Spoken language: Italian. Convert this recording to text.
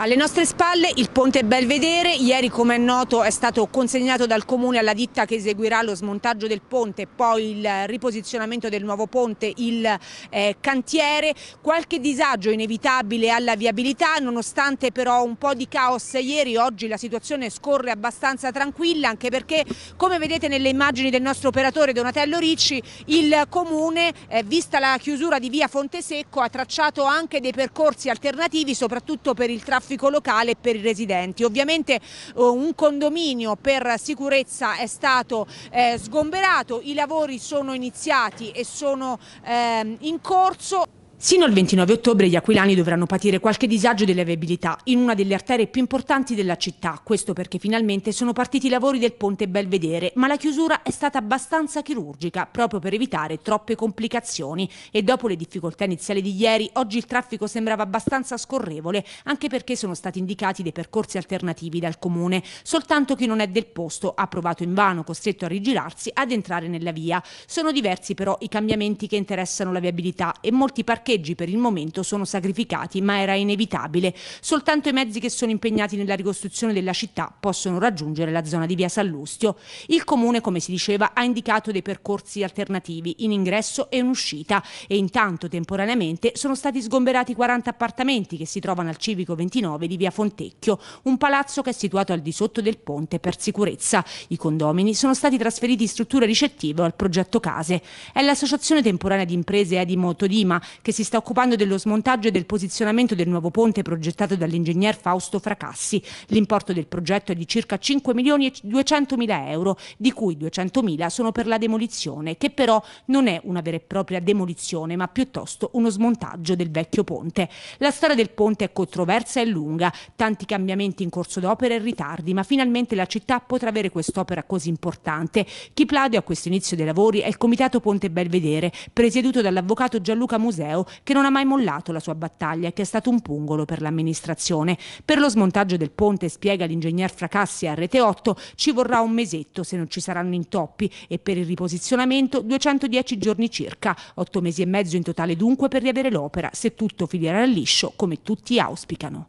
Alle nostre spalle il ponte Belvedere, ieri come è noto è stato consegnato dal comune alla ditta che eseguirà lo smontaggio del ponte e poi il riposizionamento del nuovo ponte, il eh, cantiere, qualche disagio inevitabile alla viabilità nonostante però un po' di caos ieri, oggi la situazione scorre abbastanza tranquilla anche perché come vedete nelle immagini del nostro operatore Donatello Ricci il comune eh, vista la chiusura di via Fonte Secco ha tracciato anche dei percorsi alternativi soprattutto per il traffico traffico locale per i residenti. Ovviamente eh, un condominio per sicurezza è stato eh, sgomberato, i lavori sono iniziati e sono ehm, in corso. Sino al 29 ottobre gli aquilani dovranno patire qualche disagio delle viabilità in una delle arterie più importanti della città, questo perché finalmente sono partiti i lavori del ponte Belvedere, ma la chiusura è stata abbastanza chirurgica proprio per evitare troppe complicazioni e dopo le difficoltà iniziali di ieri oggi il traffico sembrava abbastanza scorrevole, anche perché sono stati indicati dei percorsi alternativi dal comune, soltanto chi non è del posto ha provato invano, costretto a rigirarsi, ad entrare nella via. Sono diversi però i cambiamenti che interessano la viabilità e molti parcheggi parcheggi per il momento sono sacrificati, ma era inevitabile. Soltanto i mezzi che sono impegnati nella ricostruzione della città possono raggiungere la zona di via Sallustio. Il comune, come si diceva, ha indicato dei percorsi alternativi in ingresso e in uscita e intanto temporaneamente sono stati sgomberati 40 appartamenti che si trovano al civico 29 di via Fontecchio, un palazzo che è situato al di sotto del ponte per sicurezza. I condomini sono stati trasferiti in strutture ricettive al progetto Case. È l'associazione temporanea di imprese Edimo Todima che si si sta occupando dello smontaggio e del posizionamento del nuovo ponte progettato dall'ingegner Fausto Fracassi. L'importo del progetto è di circa 5 milioni e 200 mila euro, di cui 200 mila sono per la demolizione, che però non è una vera e propria demolizione, ma piuttosto uno smontaggio del vecchio ponte. La storia del ponte è controversa e lunga, tanti cambiamenti in corso d'opera e ritardi, ma finalmente la città potrà avere quest'opera così importante. Chi plaude a questo inizio dei lavori è il Comitato Ponte Belvedere, presieduto dall'avvocato Gianluca Museo, che non ha mai mollato la sua battaglia e che è stato un pungolo per l'amministrazione. Per lo smontaggio del ponte, spiega l'ingegner Fracassi a Rete 8, ci vorrà un mesetto se non ci saranno intoppi e per il riposizionamento 210 giorni circa, 8 mesi e mezzo in totale dunque per riavere l'opera, se tutto filiera liscio come tutti auspicano.